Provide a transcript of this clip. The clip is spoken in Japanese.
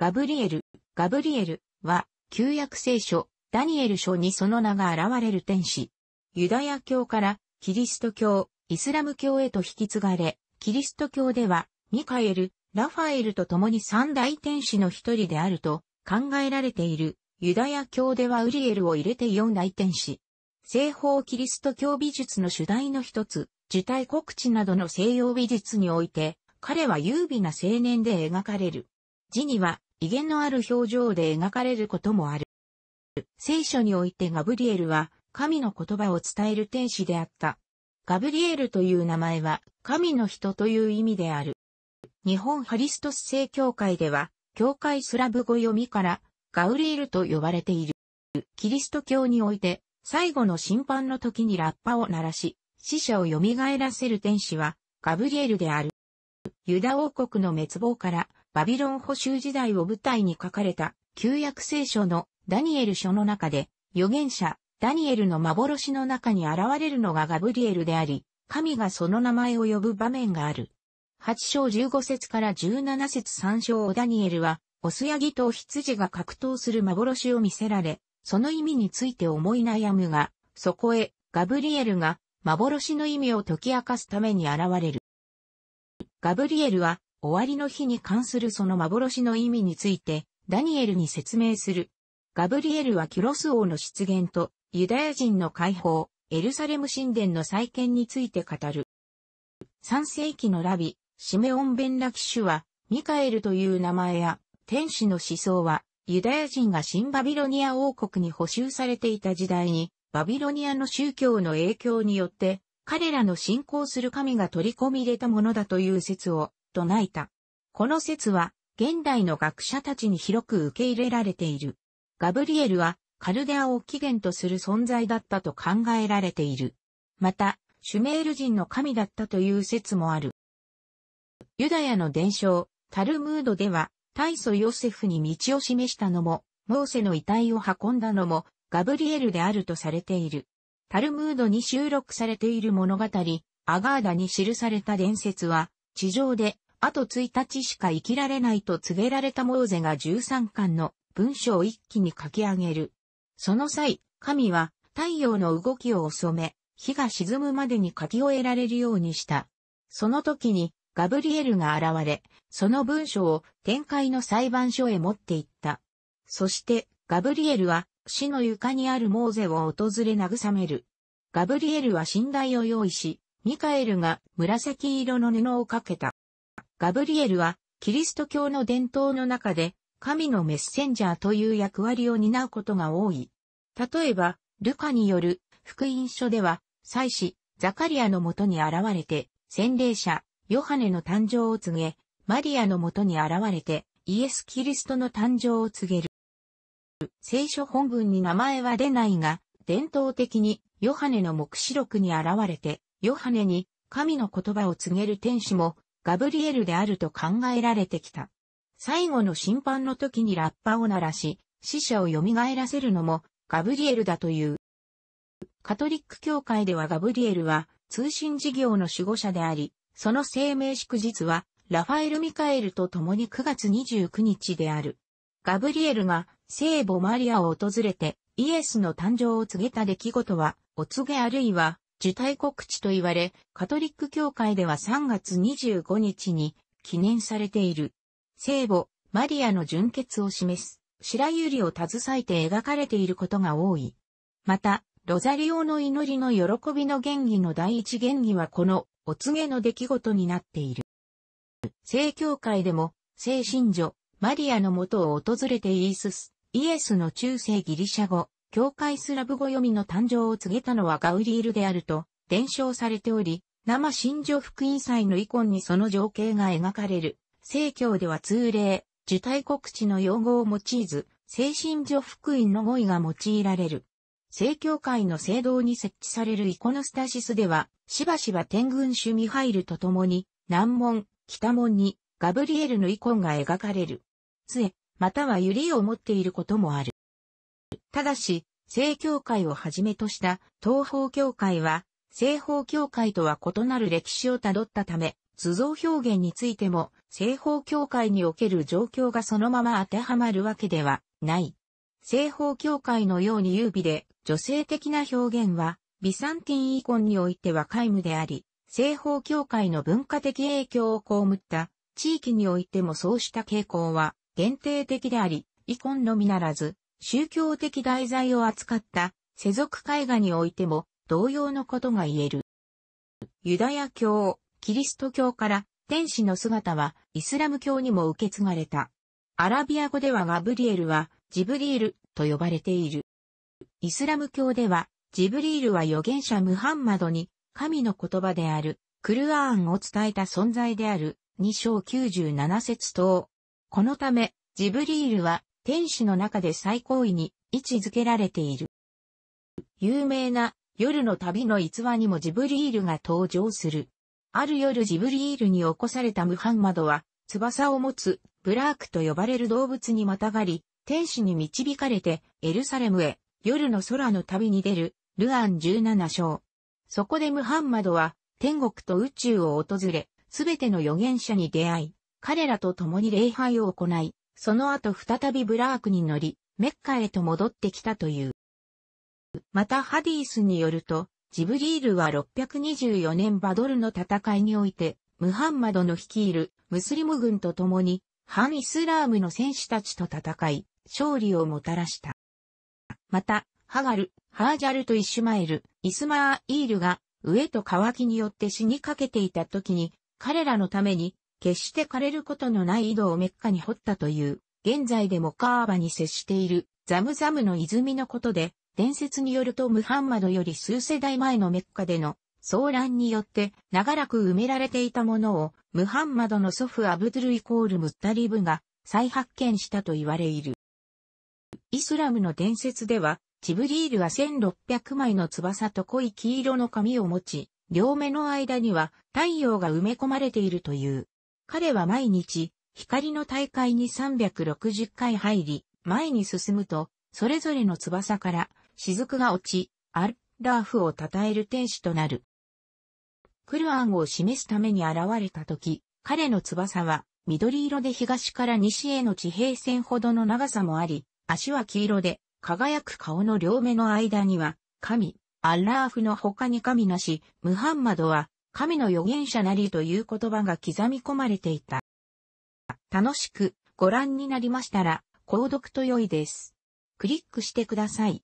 ガブリエル、ガブリエルは、旧約聖書、ダニエル書にその名が現れる天使。ユダヤ教からキリスト教、イスラム教へと引き継がれ、キリスト教では、ミカエル、ラファエルと共に三大天使の一人であると考えられている。ユダヤ教ではウリエルを入れて四大天使。西方キリスト教美術の主題の一つ、受胎告知などの西洋美術において、彼は優美な青年で描かれる。字には、威厳のある表情で描かれることもある。聖書においてガブリエルは神の言葉を伝える天使であった。ガブリエルという名前は神の人という意味である。日本ハリストス聖教会では、教会スラブ語読みからガウリエルと呼ばれている。キリスト教において、最後の審判の時にラッパを鳴らし、死者を蘇らせる天使はガブリエルである。ユダ王国の滅亡からバビロン捕囚時代を舞台に書かれた旧約聖書のダニエル書の中で、預言者、ダニエルの幻の中に現れるのがガブリエルであり、神がその名前を呼ぶ場面がある。8章15節から17節3章をダニエルは、オスヤギと羊が格闘する幻を見せられ、その意味について思い悩むが、そこへ、ガブリエルが、幻の意味を解き明かすために現れる。ガブリエルは、終わりの日に関するその幻の意味について、ダニエルに説明する。ガブリエルはキュロス王の出現と、ユダヤ人の解放、エルサレム神殿の再建について語る。3世紀のラビ、シメオン・ベンラキシュは、ミカエルという名前や、天使の思想は、ユダヤ人が新バビロニア王国に補修されていた時代に、バビロニアの宗教の影響によって、彼らの信仰する神が取り込み入れたものだという説をと泣いた。この説は、現代の学者たちに広く受け入れられている。ガブリエルは、カルデアを起源とする存在だったと考えられている。また、シュメール人の神だったという説もある。ユダヤの伝承、タルムードでは、大祖ヨセフに道を示したのも、モーセの遺体を運んだのも、ガブリエルであるとされている。タルムードに収録されている物語、アガーダに記された伝説は、地上で、あと1日しか生きられないと告げられたモーゼが13巻の文章を一気に書き上げる。その際、神は太陽の動きを収め、日が沈むまでに書き終えられるようにした。その時にガブリエルが現れ、その文章を展開の裁判所へ持って行った。そしてガブリエルは死の床にあるモーゼを訪れ慰める。ガブリエルは信頼を用意し、ミカエルが紫色の布をかけた。ガブリエルはキリスト教の伝統の中で神のメッセンジャーという役割を担うことが多い。例えば、ルカによる福音書では、祭司、ザカリアのもとに現れて、洗礼者、ヨハネの誕生を告げ、マリアのもとに現れて、イエス・キリストの誕生を告げる。聖書本文に名前は出ないが、伝統的にヨハネの目視録に現れて、ヨハネに神の言葉を告げる天使もガブリエルであると考えられてきた。最後の審判の時にラッパを鳴らし、死者を蘇らせるのもガブリエルだという。カトリック教会ではガブリエルは通信事業の守護者であり、その生命祝日はラファエル・ミカエルと共に9月29日である。ガブリエルが聖母マリアを訪れてイエスの誕生を告げた出来事は、お告げあるいは受胎告知と言われ、カトリック教会では3月25日に記念されている。聖母、マリアの純血を示す、白百合を携えて描かれていることが多い。また、ロザリオの祈りの喜びの原義の第一原義はこのお告げの出来事になっている。聖教会でも、聖神女、マリアの元を訪れてイースス、イエスの中世ギリシャ語、教会スラブ語読みの誕生を告げたのはガウリールであると伝承されており、生信女福音祭の遺恨にその情景が描かれる。聖教では通例、受胎告知の用語を用いず、精神女福音の語彙が用いられる。聖教会の聖堂に設置されるイコノスタシスでは、しばしば天軍主ミハイルと共に、南門、北門に、ガブリエルの遺恨が描かれる。杖、または百合を持っていることもある。ただし、正教会をはじめとした東方教会は、西方教会とは異なる歴史をたどったため、図像表現についても、西方教会における状況がそのまま当てはまるわけではない。西方教会のように優美で女性的な表現は、ビサンティンイコンにおいては皆無であり、西方教会の文化的影響を被った地域においてもそうした傾向は限定的であり、イコンのみならず、宗教的題材を扱った世俗絵画においても同様のことが言える。ユダヤ教、キリスト教から天使の姿はイスラム教にも受け継がれた。アラビア語ではガブリエルはジブリールと呼ばれている。イスラム教ではジブリールは預言者ムハンマドに神の言葉であるクルアーンを伝えた存在である2章97節等。このためジブリールは天使の中で最高位に位置づけられている。有名な夜の旅の逸話にもジブリールが登場する。ある夜ジブリールに起こされたムハンマドは、翼を持つブラークと呼ばれる動物にまたがり、天使に導かれてエルサレムへ夜の空の旅に出るルアン17章。そこでムハンマドは天国と宇宙を訪れ、すべての預言者に出会い、彼らと共に礼拝を行い、その後再びブラークに乗り、メッカへと戻ってきたという。またハディースによると、ジブリールは624年バドルの戦いにおいて、ムハンマドの率いるムスリム軍と共に、反イスラームの戦士たちと戦い、勝利をもたらした。また、ハガル、ハージャルとイシュマエル、イスマーイールが、上と渇きによって死にかけていた時に、彼らのために、決して枯れることのない井戸をメッカに掘ったという、現在でもカーバに接しているザムザムの泉のことで、伝説によるとムハンマドより数世代前のメッカでの騒乱によって長らく埋められていたものをムハンマドの祖父アブドゥルイコールムッタリブが再発見したと言われいる。イスラムの伝説では、チブリールは1600枚の翼と濃い黄色の髪を持ち、両目の間には太陽が埋め込まれているという。彼は毎日、光の大会に360回入り、前に進むと、それぞれの翼から、雫が落ち、アル・ラーフを称える天使となる。クルアンを示すために現れた時、彼の翼は、緑色で東から西への地平線ほどの長さもあり、足は黄色で、輝く顔の両目の間には、神、アッラーフの他に神なし、ムハンマドは、神の預言者なりという言葉が刻み込まれていた。楽しくご覧になりましたら、購読と良いです。クリックしてください。